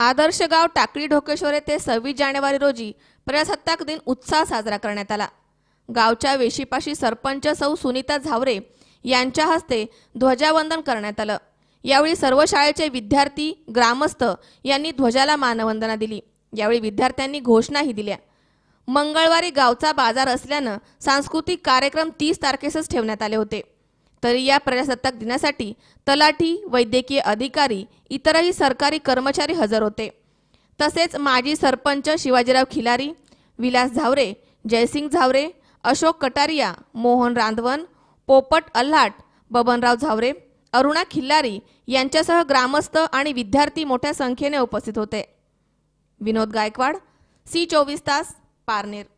आदर्श गाव टाकळी ढोकेश्वर येथे सव्वीस जानेवारी रोजी प्रजासत्ताक दिन उत्साह साजरा करण्यात आला गावच्या वेशीपाशी सरपंच सौ सुनीता झावरे यांच्या हस्ते ध्वजावंदन करण्यात आलं यावेळी सर्व शाळेचे विद्यार्थी ग्रामस्थ यांनी ध्वजाला मानवंदना दिली यावेळी विद्यार्थ्यांनी घोषणाही दिल्या मंगळवारी गावचा बाजार असल्यानं सांस्कृतिक कार्यक्रम तीस तारखेसच ठेवण्यात आले होते तरी या प्रजासत्ताक दिनासाठी तलाठी वैद्यकीय अधिकारी इतरही सरकारी कर्मचारी हजर होते तसेच माजी सरपंच शिवाजीराव खिलारी विलास झावरे जयसिंग झावरे अशोक कटारिया मोहन रांधवन पोपट अल्हाट बबनराव झावरे अरुणा खिल्लारी यांच्यासह ग्रामस्थ आणि विद्यार्थी मोठ्या संख्येने उपस्थित होते विनोद गायकवाड सी चोवीस तास पारनेर